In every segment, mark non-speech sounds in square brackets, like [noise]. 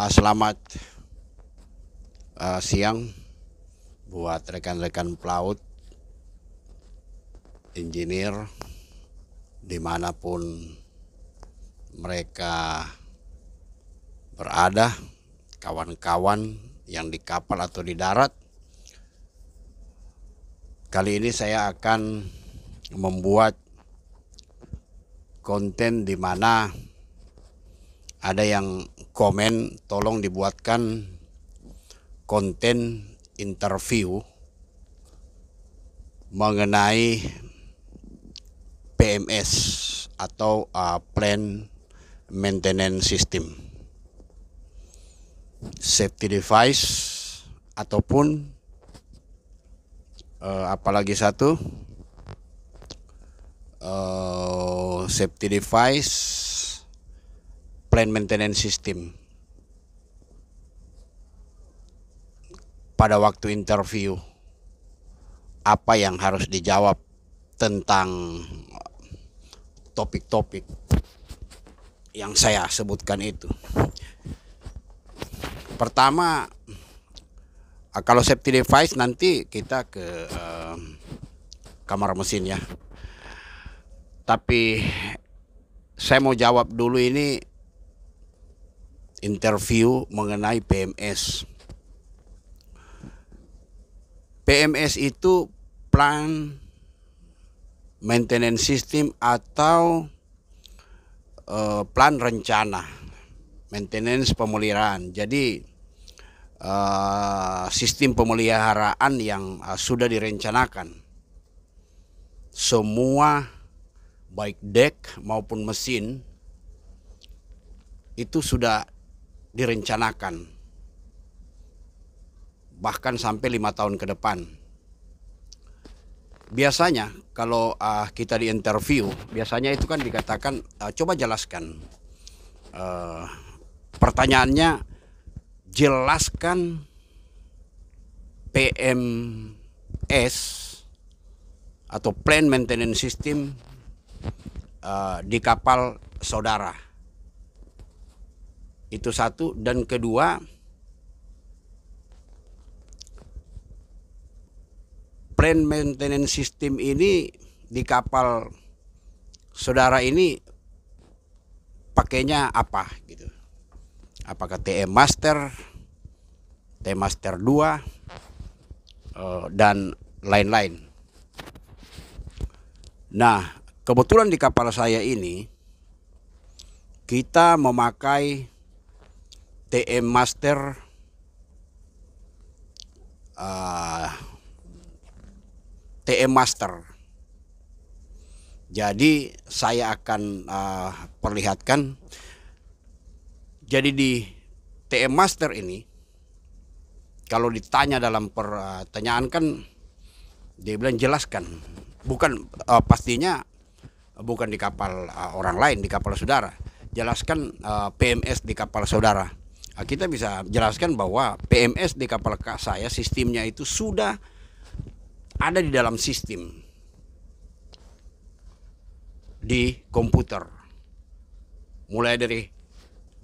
Uh, selamat uh, siang buat rekan-rekan pelaut, engineer, dimanapun mereka berada, kawan-kawan yang di kapal atau di darat. Kali ini saya akan membuat konten di mana ada yang komen tolong dibuatkan konten interview mengenai PMS atau uh, plan maintenance system safety device ataupun uh, apalagi satu uh, safety device plan maintenance system pada waktu interview apa yang harus dijawab tentang topik-topik yang saya sebutkan itu. Pertama, ah, kalau safety device nanti kita ke uh, kamar mesin ya. Tapi saya mau jawab dulu ini interview mengenai PMS. PMS itu plan maintenance system atau uh, plan rencana maintenance pemeliharaan. Jadi uh, sistem pemeliharaan yang uh, sudah direncanakan. Semua baik deck maupun mesin itu sudah direncanakan bahkan sampai lima tahun ke depan biasanya kalau uh, kita di interview biasanya itu kan dikatakan uh, coba jelaskan uh, pertanyaannya jelaskan PMS atau Plan Maintenance System uh, di kapal saudara itu satu dan kedua plan maintenance system ini di kapal saudara ini pakainya apa gitu. Apakah TM Master, TM Master 2 eh, dan lain-lain. Nah, kebetulan di kapal saya ini kita memakai TM Master uh, ah, TM Master. Jadi saya akan uh, perlihatkan. Jadi di TM Master ini, kalau ditanya dalam pertanyaan kan dia bilang jelaskan, bukan uh, pastinya bukan di kapal uh, orang lain, di kapal saudara. Jelaskan uh, PMS di kapal saudara. Nah, kita bisa jelaskan bahwa PMS di kapal saya sistemnya itu sudah ada di dalam sistem di komputer. Mulai dari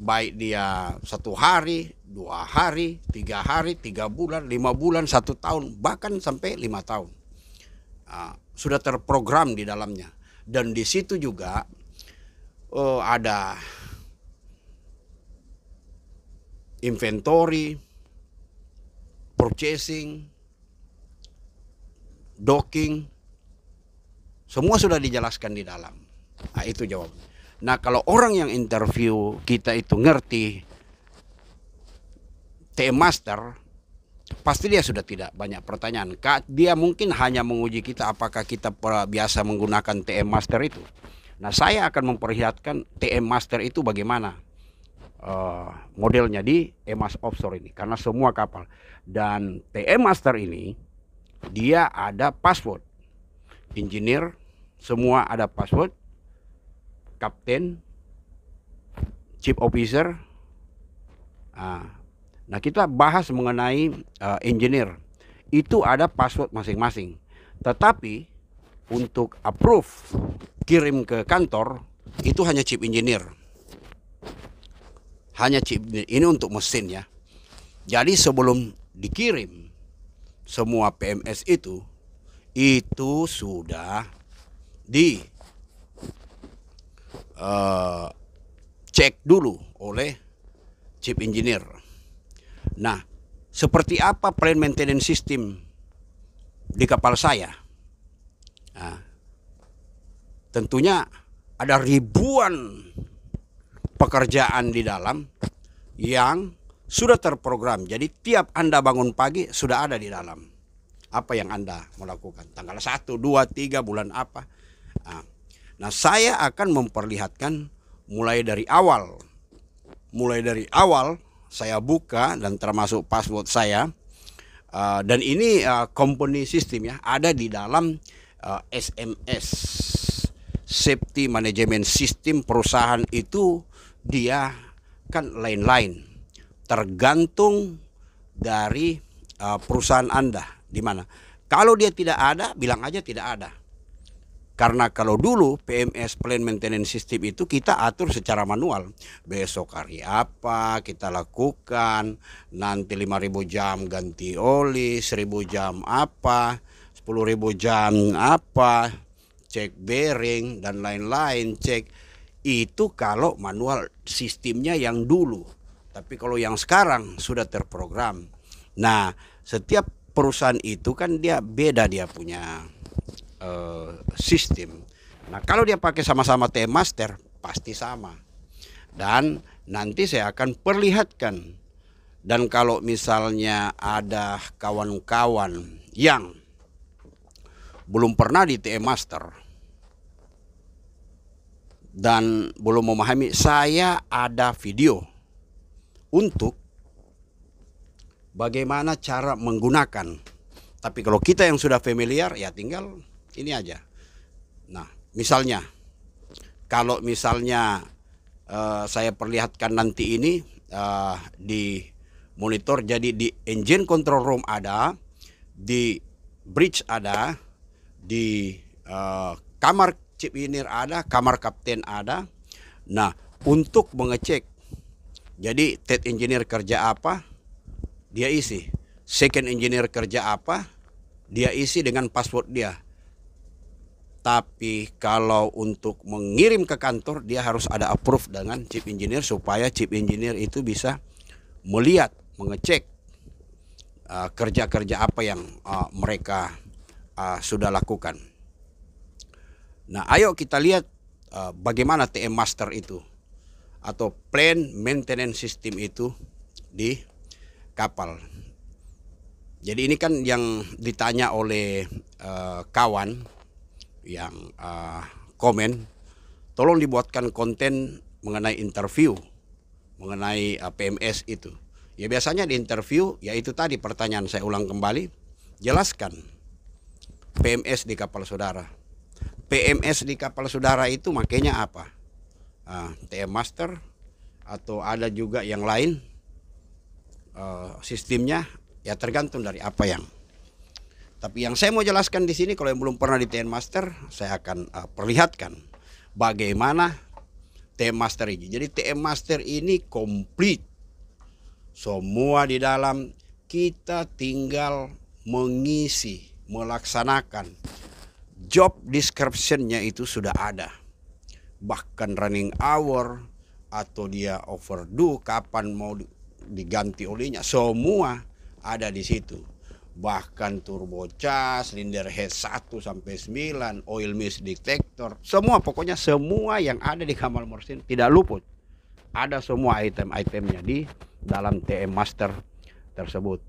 baik dia satu hari, dua hari, tiga hari, tiga bulan, lima bulan, satu tahun, bahkan sampai lima tahun. Uh, sudah terprogram di dalamnya. Dan di situ juga uh, ada inventory, purchasing, docking, semua sudah dijelaskan di dalam. Nah, itu jawab. Nah, kalau orang yang interview kita itu ngerti TM Master, pasti dia sudah tidak banyak pertanyaan. Dia mungkin hanya menguji kita apakah kita biasa menggunakan TM Master itu. Nah, saya akan memperlihatkan TM Master itu bagaimana uh, modelnya di EMAS offshore ini karena semua kapal dan TM Master ini dia ada password engineer semua ada password kapten chief officer uh, nah kita bahas mengenai uh, engineer itu ada password masing-masing tetapi untuk approve kirim ke kantor itu hanya chip engineer hanya chip ini untuk mesin ya. Jadi sebelum dikirim semua PMS itu itu sudah di uh, cek dulu oleh chip engineer. Nah, seperti apa plan maintenance system di kapal saya? Nah, tentunya ada ribuan pekerjaan di dalam yang sudah terprogram. Jadi tiap Anda bangun pagi sudah ada di dalam apa yang Anda mau lakukan. Tanggal 1, 2, 3 bulan apa. Ah. Nah, saya akan memperlihatkan mulai dari awal. Mulai dari awal saya buka dan termasuk password saya. Ah, dan ini uh, ah, company system ya ada di dalam SMS safety management system perusahaan itu dia kan lain-lain tergantung dari uh, perusahaan Anda di mana. Kalau dia tidak ada, bilang aja tidak ada. Karena kalau dulu PMS Plan Maintenance System itu kita atur secara manual. Besok hari apa kita lakukan, nanti 5000 jam ganti oli, 1000 jam apa, 10000 jam apa, cek bearing dan lain-lain, cek itu kalau manual sistemnya yang dulu. Tapi kalau yang sekarang sudah terprogram. Nah, setiap perusahaan itu kan dia beda dia punya uh, sistem. Nah, kalau dia pakai sama-sama TM Master pasti sama. Dan nanti saya akan perlihatkan. Dan kalau misalnya ada kawan-kawan yang belum pernah di TM Master, dan belum memahami, saya ada video untuk bagaimana cara menggunakan. Tapi kalau kita yang sudah familiar, ya tinggal ini aja. Nah, misalnya, kalau misalnya uh, saya perlihatkan nanti ini uh, di monitor, jadi di engine control room ada, di bridge ada, di uh, kamar Chip inir ada, kamar kapten ada. Nah, untuk mengecek, jadi tet engineer kerja apa, dia isi. Second engineer kerja apa, dia isi dengan password dia. Tapi kalau untuk mengirim ke kantor, dia harus ada approve dengan chip engineer supaya chip engineer itu bisa melihat, mengecek uh, kerja-kerja uh, apa yang uh, mereka uh, sudah lakukan. Nah, ayo kita lihat uh, bagaimana TM Master itu atau plan maintenance system itu di kapal. Jadi ini kan yang ditanya oleh uh, kawan yang uh, komen, tolong dibuatkan konten mengenai interview mengenai uh, PMS itu. Ya biasanya di interview yaitu tadi pertanyaan saya ulang kembali, jelaskan PMS di kapal saudara. PMS di kapal saudara itu makanya apa? Uh, ah, TM Master atau ada juga yang lain uh, sistemnya ya tergantung dari apa yang. Tapi yang saya mau jelaskan di sini kalau yang belum pernah di TM Master saya akan uh, perlihatkan bagaimana TM Master ini. Jadi TM Master ini komplit. Semua di dalam kita tinggal mengisi, melaksanakan job descriptionnya itu sudah ada bahkan running hour atau dia overdue, kapan mau diganti olinya semua ada di situ bahkan turbo charge cylinder head 1 sampai 9, oil mist detector, semua pokoknya semua yang ada di kamar mesin tidak luput. Ada semua item-itemnya di dalam TM Master tersebut.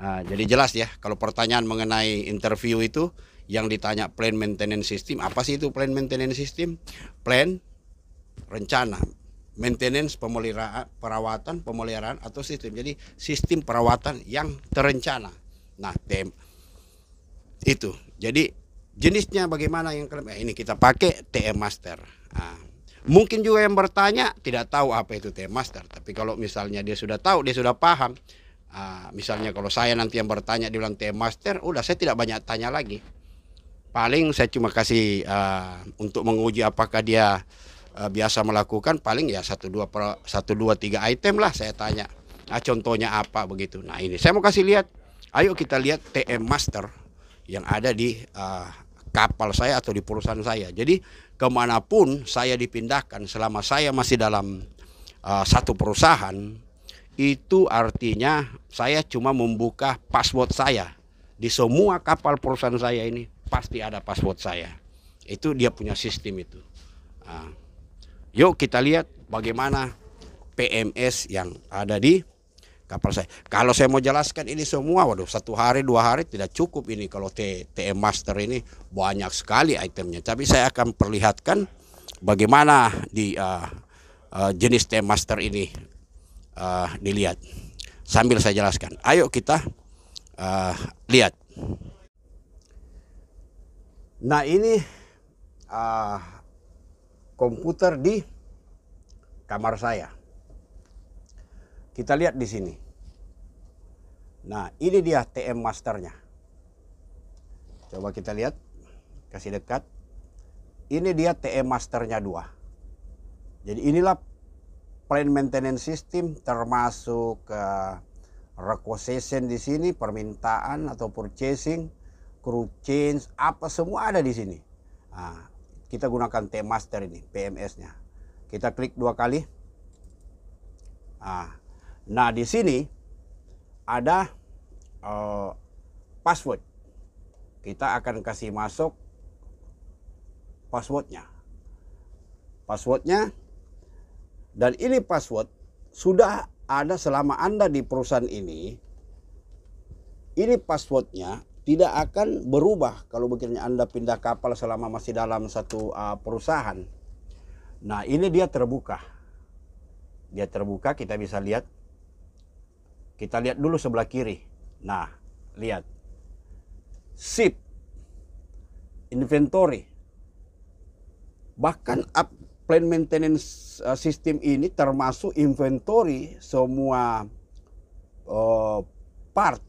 Nah, jadi jelas ya kalau pertanyaan mengenai interview itu yang ditanya plan maintenance system apa sih itu plan maintenance system plan rencana maintenance pemeliharaan perawatan pemeliharaan atau sistem jadi sistem perawatan yang terencana nah tem itu jadi jenisnya bagaimana yang kalian eh, ini kita pakai TM master nah, mungkin juga yang bertanya tidak tahu apa itu TM master tapi kalau misalnya dia sudah tahu dia sudah paham Uh, misalnya kalau saya nanti yang bertanya di bilang TM Master, udah saya tidak banyak tanya lagi paling saya cuma kasih uh, untuk menguji apakah dia uh, biasa melakukan paling ya satu dua satu dua tiga item lah saya tanya nah, contohnya apa begitu nah ini saya mau kasih lihat ayo kita lihat TM Master yang ada di uh, kapal saya atau di perusahaan saya jadi kemanapun saya dipindahkan selama saya masih dalam uh, satu perusahaan itu artinya saya cuma membuka password saya di semua kapal perusahaan saya ini pasti ada password saya. Itu dia punya sistem itu. Nah, yuk kita lihat bagaimana PMS yang ada di kapal saya. Kalau saya mau jelaskan ini semua, waduh, satu hari dua hari tidak cukup ini kalau TM Master ini banyak sekali itemnya. Tapi saya akan perlihatkan bagaimana di uh, uh, jenis TM Master ini uh, dilihat. Sambil saya jelaskan, ayo kita uh, lihat. Nah ini uh, komputer di kamar saya. Kita lihat di sini. Nah ini dia TM masternya. Coba kita lihat, kasih dekat. Ini dia TM masternya dua. Jadi inilah plan maintenance system termasuk uh, requisition di sini, permintaan atau purchasing, crew change, apa semua ada di sini. Nah, kita gunakan T master ini, PMS-nya. Kita klik dua kali. Nah, nah di sini ada uh, password. Kita akan kasih masuk passwordnya. Passwordnya dan ini password sudah ada selama Anda di perusahaan ini. Ini passwordnya tidak akan berubah kalau begini Anda pindah kapal selama masih dalam satu uh, perusahaan. Nah, ini dia terbuka. Dia terbuka, kita bisa lihat. Kita lihat dulu sebelah kiri. Nah, lihat. Sip. Inventory. Bahkan up plan maintenance ah, system ini termasuk inventory semua uh, part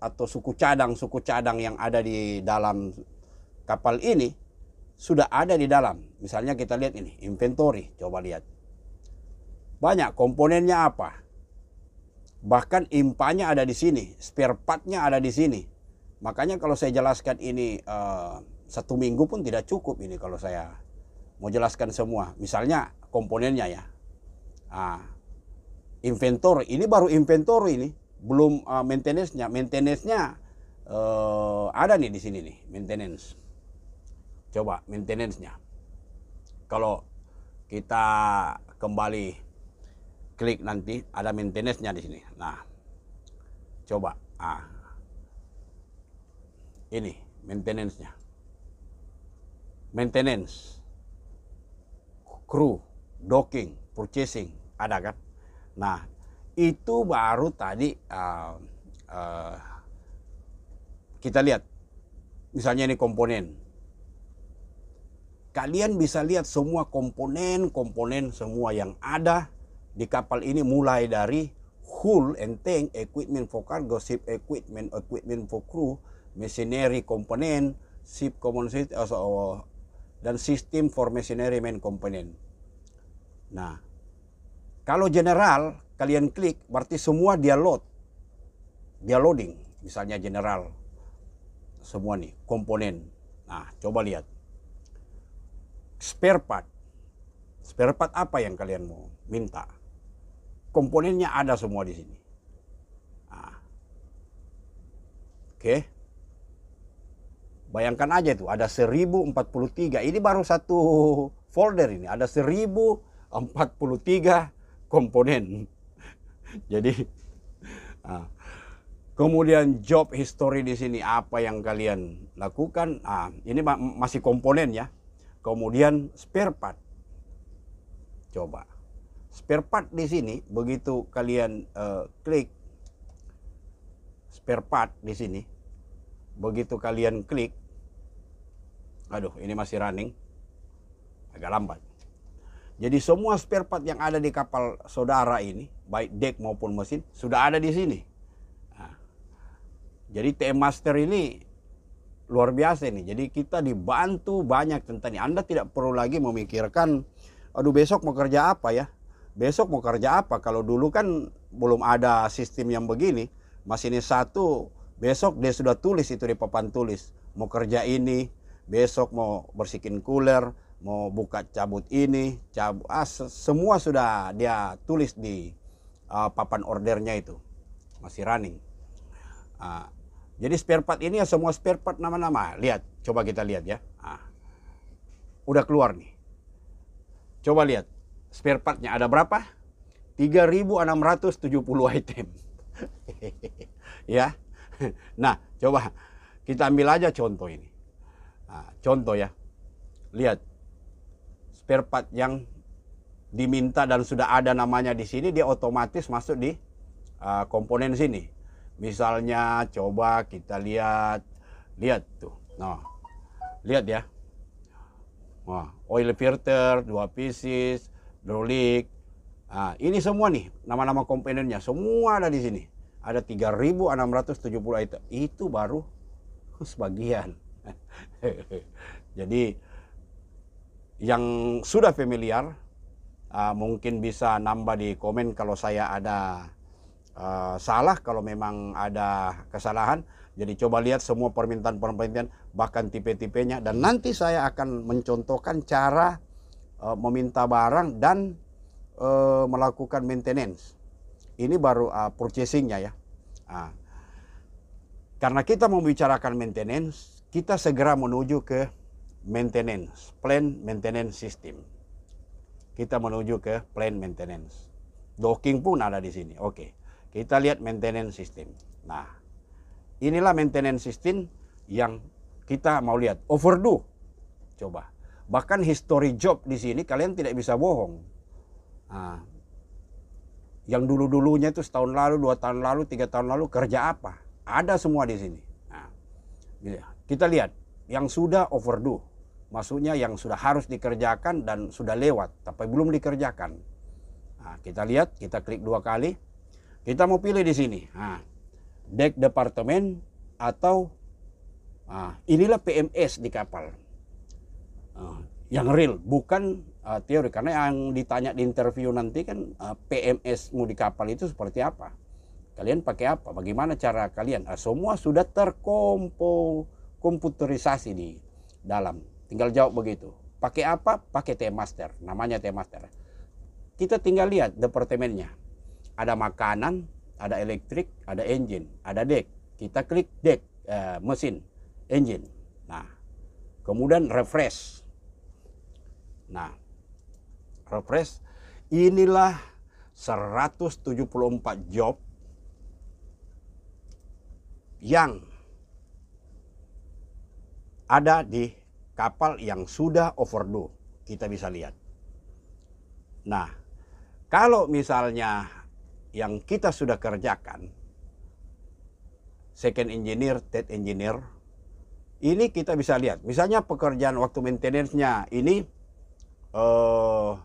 atau suku cadang suku cadang yang ada di dalam kapal ini sudah ada di dalam. Misalnya kita lihat ini inventory, coba lihat. Banyak komponennya apa? Bahkan impanya ada di sini, spare partnya ada di sini. Makanya kalau saya jelaskan ini uh, satu minggu pun tidak cukup ini kalau saya mau jelaskan semua. Misalnya komponennya ya. Nah, inventory ini baru inventory ini belum uh, maintenance-nya. Maintenance-nya uh, ada nih di sini nih, maintenance. Coba maintenance-nya. Kalau kita kembali klik nanti ada maintenance-nya di sini. Nah, coba. Ah. Ini maintenance-nya. Maintenance. Crew, docking, purchasing, ada kan? Nah, itu baru tadi uh, uh, kita lihat misalnya ini komponen kalian bisa lihat semua komponen-komponen semua yang ada di kapal ini mulai dari hull and tank, equipment for cargo, ship equipment, equipment for crew, machinery komponen, ship component, eh, dan sistem for machinery main komponen. Nah, kalau general kalian klik berarti semua dia load dia loading misalnya general semua nih komponen nah coba lihat spare part spare part apa yang kalian mau minta komponennya ada semua di sini nah. oke bayangkan aja itu ada 1043 ini baru satu folder ini ada 1043 komponen jadi nah, [laughs] kemudian job history di sini apa yang kalian lakukan? Nah, ini masih komponen ya. Kemudian spare part. Coba. Spare part di sini begitu kalian uh, klik spare part di sini. Begitu kalian klik Aduh, ini masih running. Agak lambat. Jadi semua spare part yang ada di kapal saudara ini, baik deck maupun mesin, sudah ada di sini. Nah, jadi TM Master ini luar biasa ini. Jadi kita dibantu banyak tentang ini. Anda tidak perlu lagi memikirkan, aduh besok mau kerja apa ya? Besok mau kerja apa? Kalau dulu kan belum ada sistem yang begini. Mas ini satu, besok dia sudah tulis itu di papan tulis. Mau kerja ini, besok mau bersihin cooler, mau buka cabut ini, cabut ah, semua sudah dia tulis di uh, papan ordernya itu masih running. Uh, jadi spare part ini ya semua spare part nama-nama. Lihat, coba kita lihat ya. Uh, udah keluar nih. Coba lihat spare partnya ada berapa? 3.670 item. [laughs] ya. Nah, coba kita ambil aja contoh ini. Nah, contoh ya. Lihat spare part yang diminta dan sudah ada namanya di sini dia otomatis masuk di uh, komponen sini misalnya coba kita lihat lihat tuh nah lihat ya nah, oil filter dua pieces hydraulic nah, ini semua nih nama-nama komponennya semua ada di sini ada 3670 item itu baru sebagian [laughs] jadi yang sudah familiar uh, mungkin bisa nambah di komen kalau saya ada uh, salah kalau memang ada kesalahan jadi coba lihat semua permintaan-permintaan bahkan tipe-tipenya dan nanti saya akan mencontohkan cara uh, meminta barang dan uh, melakukan maintenance ini baru uh, purchasingnya ya uh, karena kita membicarakan maintenance kita segera menuju ke maintenance, plan maintenance system. Kita menuju ke plan maintenance. Docking pun ada di sini. Oke. Kita lihat maintenance system. Nah, inilah maintenance system yang kita mau lihat. Overdue. Coba. Bahkan history job di sini kalian tidak bisa bohong. Nah, yang dulu-dulunya itu setahun lalu, dua tahun lalu, tiga tahun lalu kerja apa? Ada semua di sini. Nah, kita lihat yang sudah overdue maksudnya yang sudah harus dikerjakan dan sudah lewat tapi belum dikerjakan. Nah, kita lihat, kita klik dua kali. Kita mau pilih di sini. Nah, deck departemen atau nah, inilah PMS di kapal. Nah, yang real, bukan uh, teori. Karena yang ditanya di interview nanti kan uh, eh, mau di kapal itu seperti apa. Kalian pakai apa? Bagaimana cara kalian? Nah, semua sudah terkompo komputerisasi di dalam Tinggal jawab begitu. Pakai apa? Pakai T-Master. Namanya T-Master. Kita tinggal lihat departemennya. Ada makanan, ada elektrik, ada engine, ada deck. Kita klik deck, eh, mesin, engine. Nah, kemudian refresh. Nah, refresh. Inilah 174 job yang ada di kapal yang sudah overdue kita bisa lihat. Nah, kalau misalnya yang kita sudah kerjakan, second engineer, third engineer, ini kita bisa lihat. Misalnya pekerjaan waktu maintenance-nya ini, uh,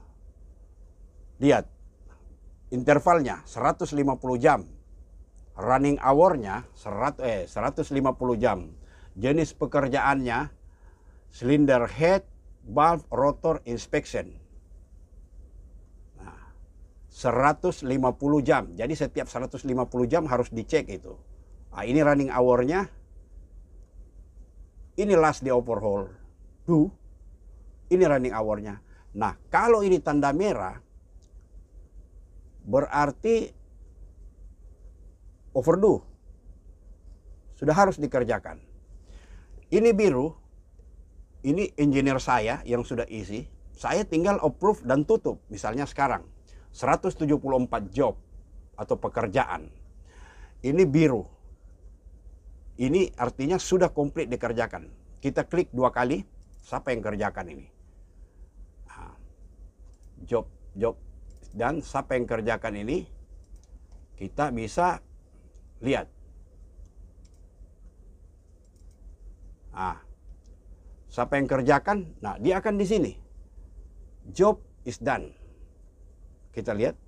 lihat, intervalnya 150 jam, running hour-nya 100, eh, 150 jam, jenis pekerjaannya cylinder head, valve rotor inspection. Nah, 150 jam. Jadi setiap 150 jam harus dicek itu. Nah, ini running hour-nya. Ini last di overhaul. Duh. Ini running hour-nya. Nah, kalau ini tanda merah berarti overdue. Sudah harus dikerjakan. Ini biru ini engineer saya yang sudah isi, saya tinggal approve dan tutup. Misalnya sekarang, 174 job atau pekerjaan. Ini biru. Ini artinya sudah komplit dikerjakan. Kita klik dua kali, siapa yang kerjakan ini? Job, job, dan siapa yang kerjakan ini? Kita bisa lihat. Ah, Siapa yang kerjakan? Nah, dia akan di sini. Job is done. Kita lihat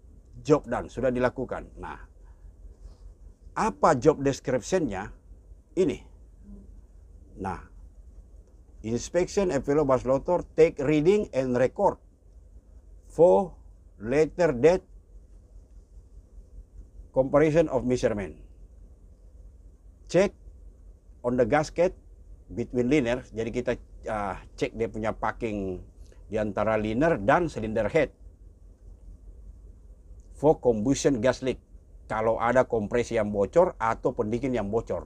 job done, sudah dilakukan. Nah, apa job description-nya? Ini. Nah, inspection envelope fellow bus lotor take reading and record for later date comparison of measurement. Check on the gasket between liners. Jadi kita uh, cek dia punya packing di antara liner dan silinder head for combustion gas leak kalau ada kompresi yang bocor atau pendingin yang bocor.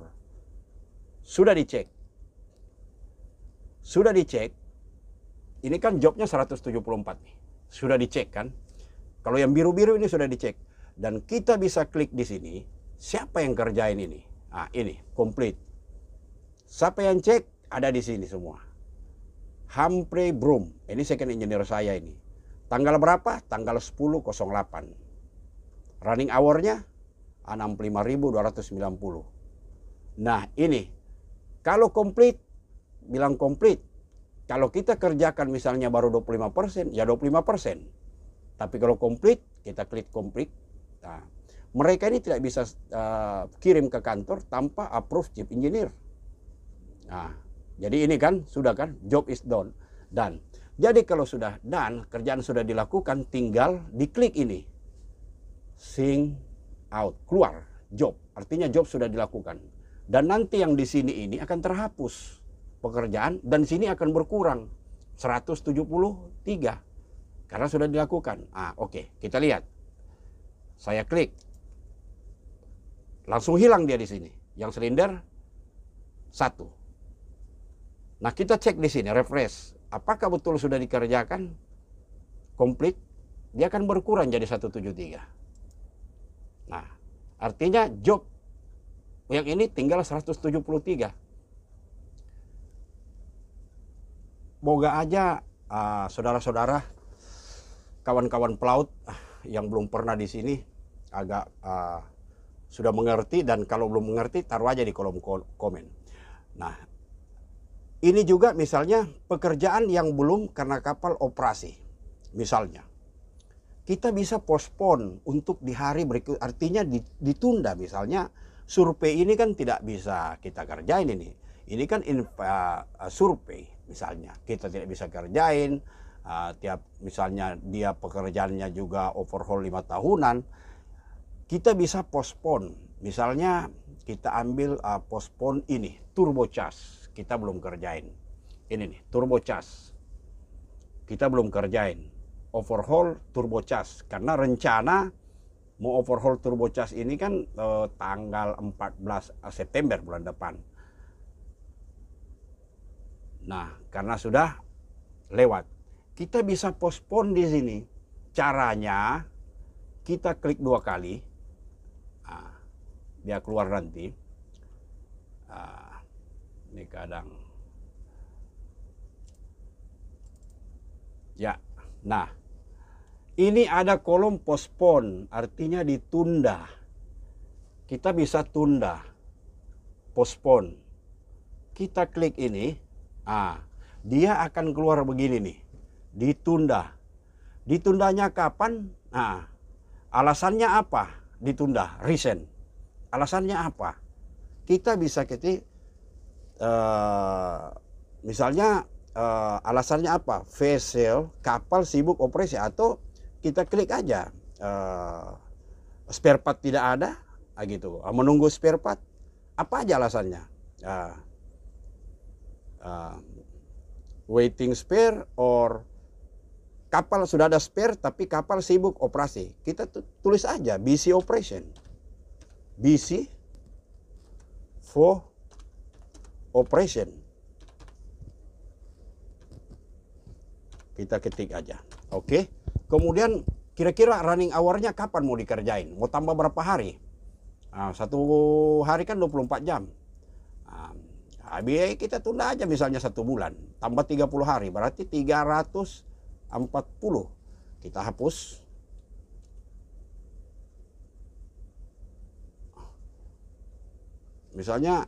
Sudah dicek. Sudah dicek. Ini kan jobnya 174 nih. Sudah dicek kan? Kalau yang biru-biru ini sudah dicek. Dan kita bisa klik di sini. Siapa yang kerjain ini? Ah, ini. komplit Siapa yang cek? Ada di sini semua. Hampre Broom. Ini second engineer saya ini. Tanggal berapa? Tanggal 10.08. Running hour-nya 65.290. Nah ini, kalau komplit, bilang komplit. Kalau kita kerjakan misalnya baru 25%, ya 25%. Tapi kalau komplit, kita klik komplit. Nah, mereka ini tidak bisa uh, kirim ke kantor tanpa approve chief engineer. Nah, jadi ini kan sudah kan job is done dan jadi kalau sudah dan kerjaan sudah dilakukan tinggal diklik ini sing out keluar job artinya job sudah dilakukan dan nanti yang di sini ini akan terhapus pekerjaan dan sini akan berkurang 173 karena sudah dilakukan. Ah, oke, okay. kita lihat. Saya klik. Langsung hilang dia di sini. Yang silinder satu Nah kita cek di sini, refresh. Apakah betul sudah dikerjakan? Komplit. Dia akan berkurang jadi 173. Nah, artinya job yang ini tinggal 173. Moga aja saudara ah, saudara-saudara, kawan-kawan pelaut yang belum pernah di sini agak uh, sudah mengerti dan kalau belum mengerti taruh aja di kolom komen. Nah, ini juga misalnya pekerjaan yang belum karena kapal operasi. Misalnya, kita bisa pospon untuk di hari berikut. Artinya ditunda misalnya survei ini kan tidak bisa kita kerjain ini. Ini kan infa, uh, uh, survei misalnya kita tidak bisa kerjain uh, tiap misalnya dia pekerjaannya juga overhaul lima tahunan kita bisa pospon, misalnya kita ambil uh, postpone ini turbocharge kita belum kerjain. Ini nih, charge. Kita belum kerjain. Overhaul turbo charge. Karena rencana mau overhaul turbo charge ini kan eh, tanggal 14 September bulan depan. Nah, karena sudah lewat. Kita bisa postpone di sini. Caranya, kita klik dua kali. Nah, dia keluar nanti. Nah, ini kadang ya nah ini ada kolom postpone artinya ditunda kita bisa tunda postpone kita klik ini ah dia akan keluar begini nih ditunda ditundanya kapan nah alasannya apa ditunda recent alasannya apa kita bisa ketik uh, misalnya uh, alasannya apa vessel kapal sibuk operasi atau kita klik aja uh, spare part tidak ada ah, gitu ah, menunggu spare part apa aja alasannya uh, uh, waiting spare or kapal sudah ada spare tapi kapal sibuk operasi kita tulis aja busy operation busy for operation. Kita ketik aja. Oke. Kemudian kira-kira running hour-nya kapan mau dikerjain? Mau tambah berapa hari? Nah, satu hari kan 24 jam. Nah, kita tunda aja misalnya satu bulan. Tambah 30 hari. Berarti 340. Kita hapus. Misalnya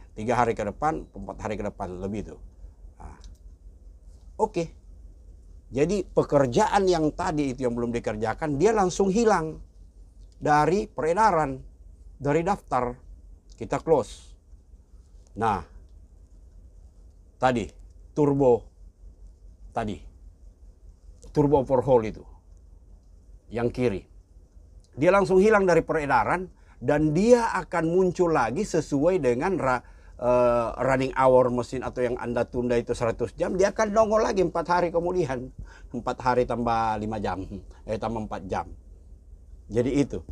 tiga hari ke depan empat hari ke depan lebih itu, nah, oke jadi pekerjaan yang tadi itu yang belum dikerjakan dia langsung hilang dari peredaran dari daftar kita close nah tadi turbo tadi turbo hole itu yang kiri dia langsung hilang dari peredaran dan dia akan muncul lagi sesuai dengan ra uh, running hour mesin atau yang Anda tunda itu 100 jam, dia akan nongol lagi empat hari kemudian. empat hari tambah lima jam, eh tambah empat jam. Jadi itu.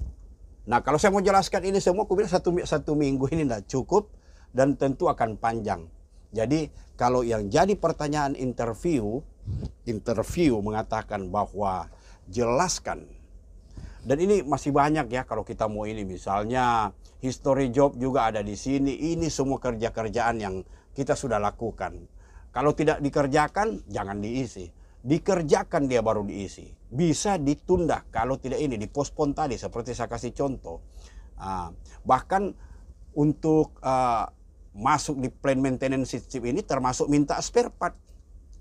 Nah, kalau saya mau jelaskan ini semua, aku bilang satu, satu minggu ini tidak cukup dan tentu akan panjang. Jadi, kalau yang jadi pertanyaan interview, interview mengatakan bahwa jelaskan. Dan ini masih banyak ya kalau kita mau ini misalnya history job juga ada di sini. Ini semua kerja-kerjaan yang kita sudah lakukan. Kalau tidak dikerjakan, jangan diisi. Dikerjakan dia baru diisi. Bisa ditunda kalau tidak ini, dipospon tadi seperti saya kasih contoh. Ah, bahkan untuk ah, masuk di plan maintenance system ini termasuk minta spare part,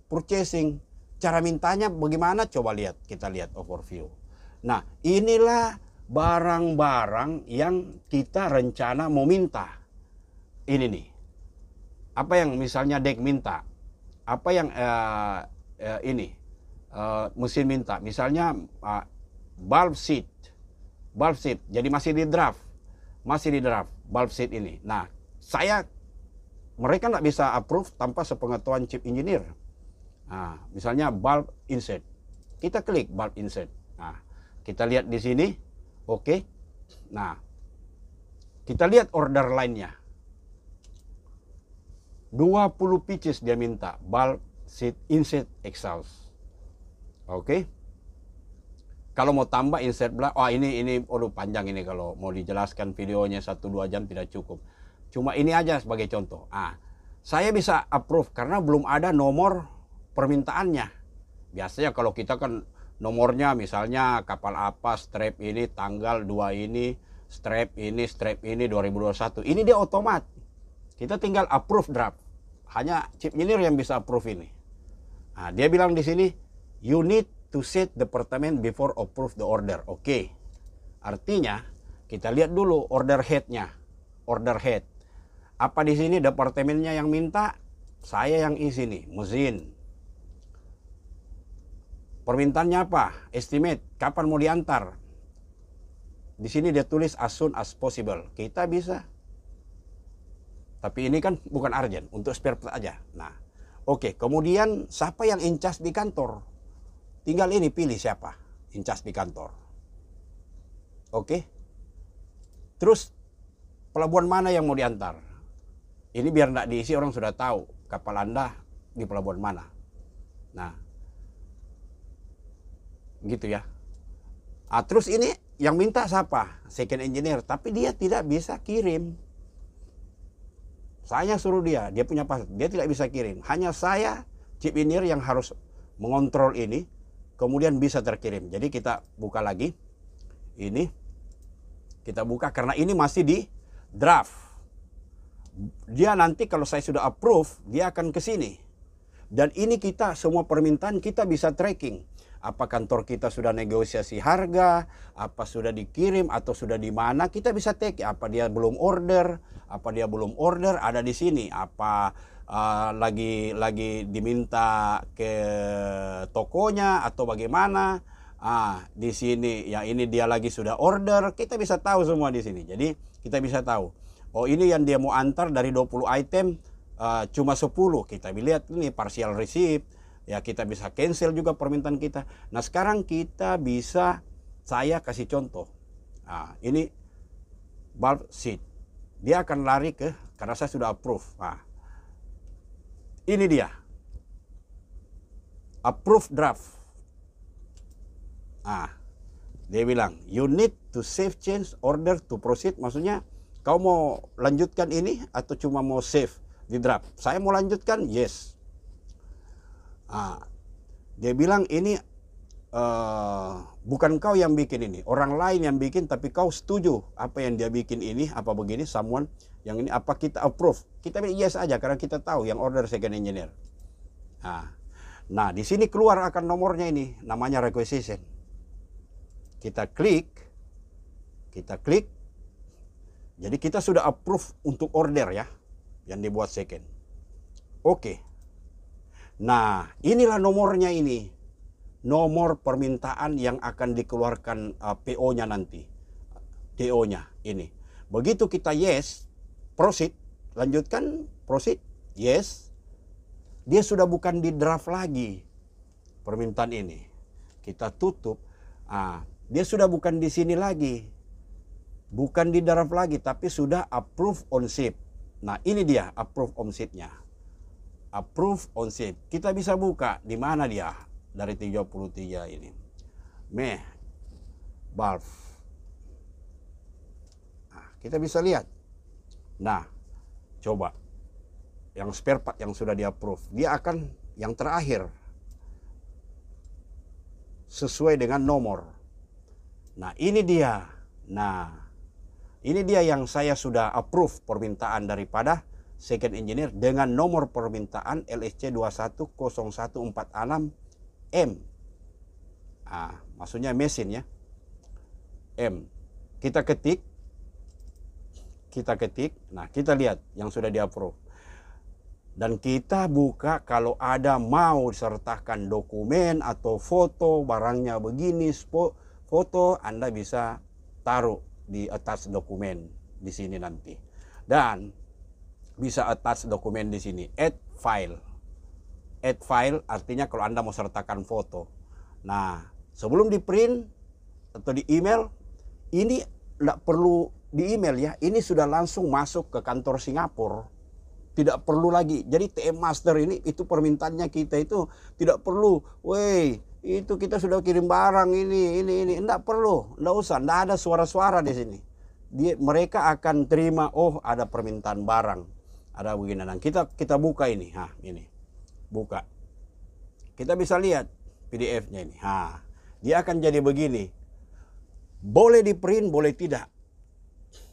purchasing. Cara mintanya bagaimana? Coba lihat, kita lihat overview. Nah inilah barang-barang yang kita rencana mau minta. Ini nih. Apa yang misalnya dek minta? Apa yang uh, uh, ini uh, mesin minta? Misalnya uh, bulb seat. Bulb seat. Jadi masih di draft. Masih di draft bulb seat ini. Nah, saya mereka nggak bisa approve tanpa sepengetahuan chip engineer. Nah, misalnya bulb insert. Kita klik bulb insert. Nah, kita lihat di sini Oke. Nah, kita lihat order lainnya. 20 pieces dia minta bulb, seat, inset, exhaust. Oke. Kalau mau tambah insert belah, oh ini ini aduh panjang ini kalau mau dijelaskan videonya 1 2 jam tidak cukup. Cuma ini aja sebagai contoh. Ah, saya bisa approve karena belum ada nomor permintaannya. Biasanya kalau kita kan nomornya misalnya kapal apa strap ini tanggal 2 ini strap ini strap ini 2021 ini dia otomat kita tinggal approve draft hanya chip engineer yang bisa approve ini nah, dia bilang di sini you need to set department before approve the order oke okay. artinya kita lihat dulu order headnya order head apa di sini departemennya yang minta saya yang isi nih mesin Permintaannya apa? Estimate. Kapan mau diantar? Di sini dia tulis as soon as possible. Kita bisa. Tapi ini kan bukan urgent, untuk spare part aja. Nah, oke. Okay. Kemudian siapa yang incas di kantor? Tinggal ini pilih siapa incas di kantor. Oke. Okay. Terus pelabuhan mana yang mau diantar? Ini biar tidak diisi orang sudah tahu kapal Anda di pelabuhan mana. Nah, gitu ya ah, terus ini yang minta siapa second engineer tapi dia tidak bisa kirim saya suruh dia dia punya pas, dia tidak bisa kirim hanya saya chip engineer yang harus mengontrol ini kemudian bisa terkirim jadi kita buka lagi ini kita buka karena ini masih di draft dia nanti kalau saya sudah approve dia akan ke sini dan ini kita semua permintaan kita bisa tracking apa kantor kita sudah negosiasi harga, apa sudah dikirim atau sudah di mana, kita bisa take apa dia belum order, apa dia belum order ada di sini, apa uh, lagi lagi diminta ke tokonya atau bagaimana. Ah, di sini yang ini dia lagi sudah order, kita bisa tahu semua di sini. Jadi, kita bisa tahu. Oh, ini yang dia mau antar dari 20 item uh, cuma 10. Kita lihat ini partial receipt ya kita bisa cancel juga permintaan kita nah sekarang kita bisa saya kasih contoh nah, ini bulb Seat dia akan lari ke karena saya sudah approve nah, ini dia approve draft nah dia bilang you need to save change order to proceed maksudnya kau mau lanjutkan ini atau cuma mau save di draft saya mau lanjutkan yes Nah, dia bilang ini uh, bukan kau yang bikin ini, orang lain yang bikin, tapi kau setuju apa yang dia bikin ini, apa begini, someone yang ini apa kita approve? Kita bilang yes aja karena kita tahu yang order second engineer. Nah, nah di sini keluar akan nomornya ini, namanya requisition. Kita klik, kita klik. Jadi kita sudah approve untuk order ya, yang dibuat second. Oke. Okay. Nah, inilah nomornya ini. Nomor permintaan yang akan dikeluarkan uh, PO-nya nanti. DO-nya ini. Begitu kita yes, proceed, lanjutkan proceed, yes. Dia sudah bukan di draft lagi permintaan ini. Kita tutup. Ah, dia sudah bukan di sini lagi. Bukan di draft lagi, tapi sudah approve on ship. Nah, ini dia approve on ship-nya approve on shape kita bisa buka di mana dia dari 33 ini meh barf nah, kita bisa lihat nah coba yang spare part yang sudah di approve dia akan yang terakhir sesuai dengan nomor nah ini dia nah ini dia yang saya sudah approve permintaan daripada second engineer dengan nomor permintaan LSC 210146 M. Ah, maksudnya mesin ya. M. Kita ketik kita ketik. Nah, kita lihat yang sudah di-approve. Dan kita buka kalau ada mau disertakan dokumen atau foto barangnya begini, foto Anda bisa taruh di atas dokumen di sini nanti. Dan bisa atas dokumen di sini add file add file artinya kalau anda mau sertakan foto nah sebelum di print atau di email ini tidak perlu di email ya ini sudah langsung masuk ke kantor Singapura tidak perlu lagi jadi TM Master ini itu permintaannya kita itu tidak perlu weh itu kita sudah kirim barang ini ini ini tidak perlu tidak usah tidak ada suara-suara di sini dia mereka akan terima oh ada permintaan barang ada begini. dan kita kita buka ini. Ha, ini. Buka. Kita bisa lihat PDF-nya ini. Ha, dia akan jadi begini. Boleh di print, boleh tidak.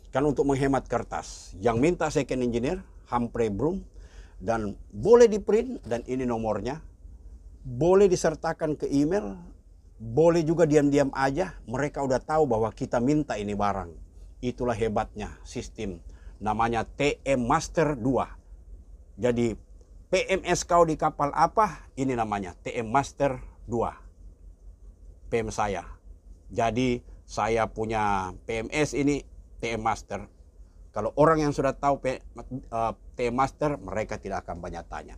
Kan untuk menghemat kertas. Yang minta second engineer, Humphrey Broom. Dan boleh di print, dan ini nomornya. Boleh disertakan ke email, boleh juga diam-diam aja mereka udah tahu bahwa kita minta ini barang itulah hebatnya sistem namanya TM Master 2. Jadi PMS kau di kapal apa? Ini namanya TM Master 2. PM saya. Jadi saya punya PMS ini TM Master. Kalau orang yang sudah tahu eh, TM Master, mereka tidak akan banyak tanya.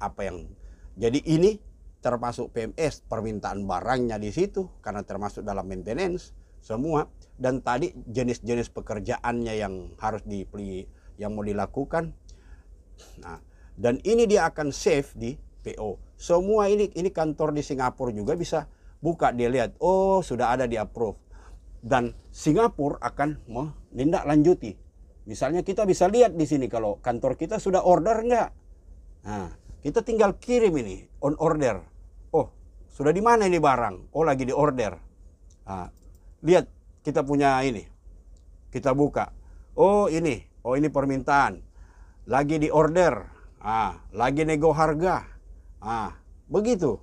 Apa yang jadi ini termasuk PMS, permintaan barangnya di situ karena termasuk dalam maintenance semua dan tadi jenis-jenis pekerjaannya yang harus dipilih yang mau dilakukan nah dan ini dia akan save di PO semua ini ini kantor di Singapura juga bisa buka dia lihat oh sudah ada di approve dan Singapura akan menindaklanjuti misalnya kita bisa lihat di sini kalau kantor kita sudah order nggak nah kita tinggal kirim ini on order oh sudah di mana ini barang oh lagi di order nah, lihat kita punya ini. Kita buka. Oh ini, oh ini permintaan. Lagi di order. Ah, lagi nego harga. Ah, begitu.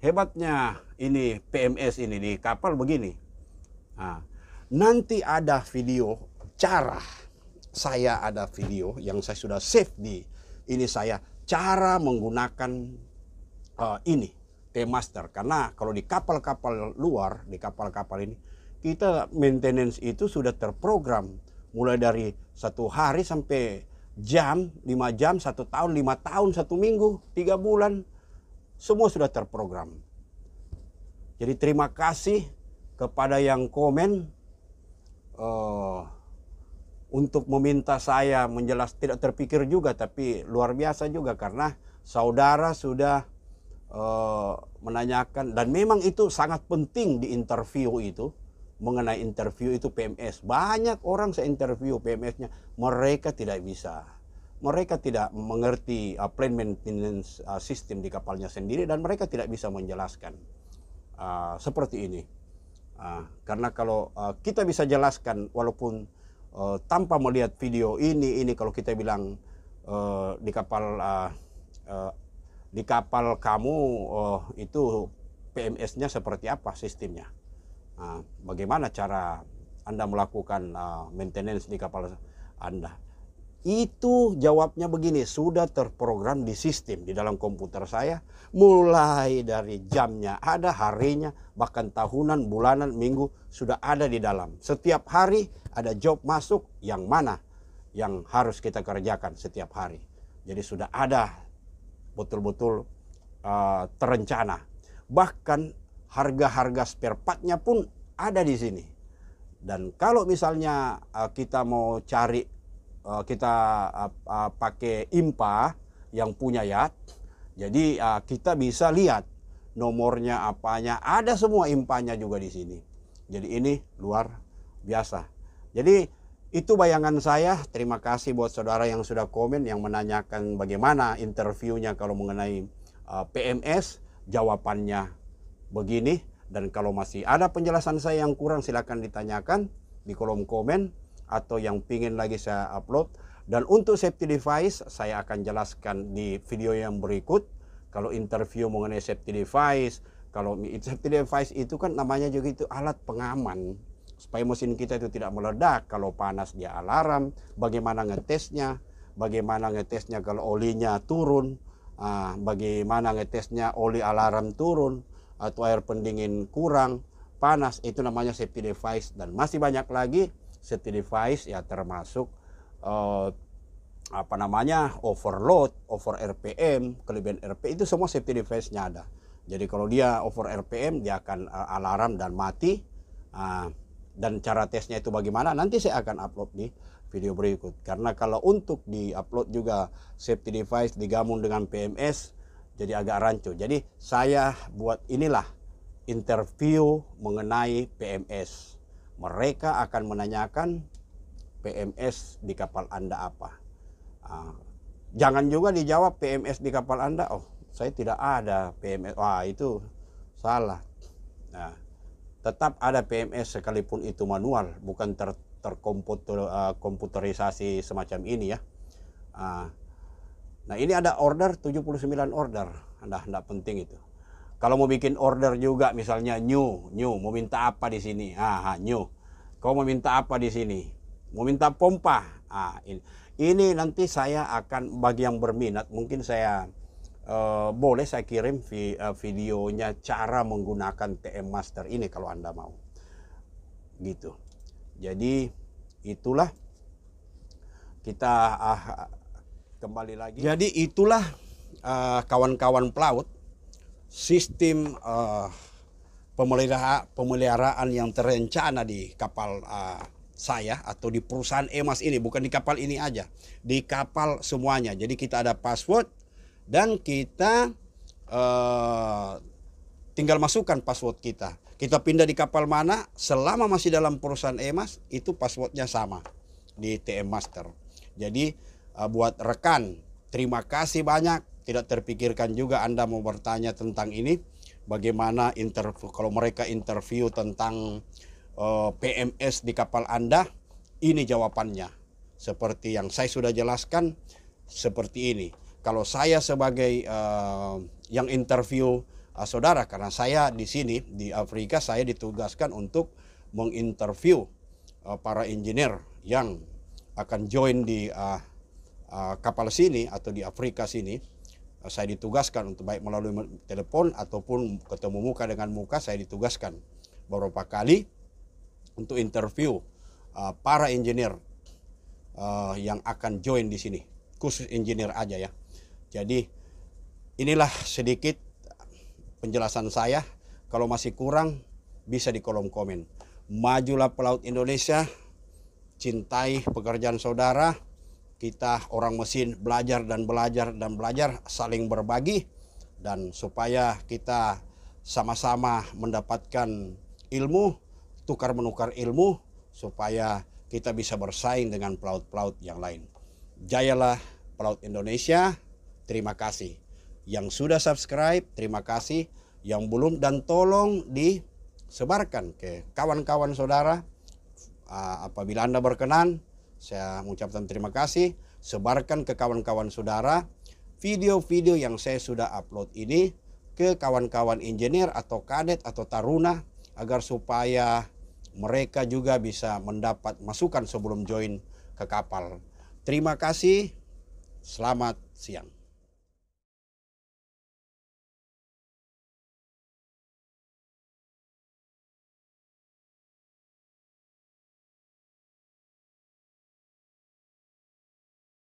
Hebatnya ini PMS ini di kapal begini. ah nanti ada video cara saya ada video yang saya sudah save di ini saya cara menggunakan uh, ini T master karena kalau di kapal-kapal luar di kapal-kapal ini kita maintenance itu sudah terprogram mulai dari satu hari sampai jam lima jam satu tahun lima tahun satu minggu tiga bulan semua sudah terprogram jadi terima kasih kepada yang komen uh, untuk meminta saya menjelaskan tidak terpikir juga tapi luar biasa juga karena saudara sudah Eh, menanyakan dan memang itu sangat penting di interview itu mengenai interview itu PMS. Banyak orang saya interview PMS-nya, mereka tidak bisa. Mereka tidak mengerti uh, plan maintenance uh, eh, system di kapalnya sendiri dan mereka tidak bisa menjelaskan uh, seperti ini. Uh, karena kalau uh, kita bisa jelaskan walaupun uh, tanpa melihat video ini ini kalau kita bilang uh, di kapal uh, di kapal kamu oh, itu PMS-nya seperti apa sistemnya? Nah, bagaimana cara Anda melakukan uh, maintenance di kapal Anda? Itu jawabnya begini, sudah terprogram di sistem di dalam komputer saya mulai dari jamnya ada, harinya, bahkan tahunan, bulanan, minggu sudah ada di dalam. Setiap hari ada job masuk yang mana yang harus kita kerjakan setiap hari. Jadi sudah ada betul-betul uh, terencana. Bahkan harga-harga spare partnya pun ada di sini. Dan kalau misalnya uh, kita mau cari uh, kita uh, uh, pakai impa yang punya yacht, jadi uh, kita bisa lihat nomornya apanya, ada semua impanya juga di sini. Jadi ini luar biasa. Jadi itu bayangan saya. Terima kasih buat saudara yang sudah komen yang menanyakan bagaimana interviewnya kalau mengenai uh, PMS. Jawabannya begini. Dan kalau masih ada penjelasan saya yang kurang silakan ditanyakan di kolom komen atau yang pingin lagi saya upload. Dan untuk safety device saya akan jelaskan di video yang berikut. Kalau interview mengenai safety device, kalau safety device itu kan namanya juga itu alat pengaman supaya mesin kita itu tidak meledak kalau panas dia alarm bagaimana ngetesnya bagaimana ngetesnya kalau olinya turun uh, bagaimana ngetesnya oli alarm turun atau air pendingin kurang panas itu namanya safety device dan masih banyak lagi safety device ya termasuk eh, apa namanya overload over RPM kelebihan RPM itu semua safety device-nya ada jadi kalau dia over RPM dia akan eh, alarm dan mati ah, dan cara tesnya itu bagaimana nanti saya akan upload di video berikut karena kalau untuk di upload juga safety device digabung dengan PMS jadi agak rancu jadi saya buat inilah interview mengenai PMS mereka akan menanyakan PMS di kapal Anda apa ah, jangan juga dijawab PMS di kapal Anda oh saya tidak ada PMS wah itu salah nah tetap ada PMS sekalipun itu manual, bukan ter terkomputer uh, semacam ini ya. Uh, nah ini ada order 79 order, anda nah, tidak penting itu. Kalau mau bikin order juga misalnya new, new mau minta apa di sini? Ah, ah, new. Kau mau minta apa di sini? Mau minta pompa. Ah, ini. ini nanti saya akan bagi yang berminat mungkin saya Eh, boleh saya kirim vi, uh, videonya cara menggunakan TM Master ini kalau Anda mau. Gitu. Jadi itulah kita uh, kembali lagi. Jadi itulah eh, kawan-kawan uh, pelaut sistem uh, pemelihara, pemeliharaan yang terencana di kapal uh, saya atau di perusahaan emas ini bukan di kapal ini aja di kapal semuanya jadi kita ada password dan kita uh, tinggal masukkan password kita. Kita pindah di kapal mana, selama masih dalam perusahaan emas itu passwordnya sama di TM Master. Jadi uh, buat rekan, terima kasih banyak. Tidak terpikirkan juga Anda mau bertanya tentang ini, bagaimana interview kalau mereka interview tentang uh, eh, PMS di kapal Anda, ini jawabannya. Seperti yang saya sudah jelaskan seperti ini kalau saya sebagai uh, yang interview uh, saudara karena saya di sini di Afrika saya ditugaskan untuk menginterview uh, para engineer yang akan join di uh, uh, kapal sini atau di Afrika sini uh, saya ditugaskan untuk baik melalui telepon ataupun ketemu muka dengan muka saya ditugaskan beberapa kali untuk interview uh, para engineer uh, yang akan join di sini khusus engineer aja ya jadi inilah sedikit penjelasan saya. Kalau masih kurang bisa di kolom komen. Majulah pelaut Indonesia, cintai pekerjaan saudara. Kita orang mesin belajar dan belajar dan belajar saling berbagi dan supaya kita sama-sama mendapatkan ilmu, tukar menukar ilmu supaya kita bisa bersaing dengan pelaut-pelaut yang lain. Jayalah pelaut Indonesia. Terima kasih. Yang sudah subscribe, terima kasih. Yang belum dan tolong disebarkan ke kawan-kawan saudara. Apabila Anda berkenan, saya mengucapkan terima kasih. Sebarkan ke kawan-kawan saudara video-video yang saya sudah upload ini ke kawan-kawan engineer atau kadet atau taruna agar supaya mereka juga bisa mendapat masukan sebelum join ke kapal. Terima kasih. Selamat siang.